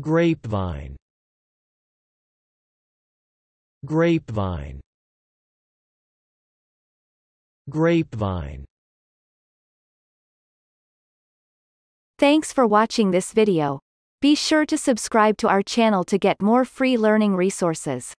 Grapevine Grapevine Grapevine Thanks for watching this video. Be sure to subscribe to our channel to get more free learning resources.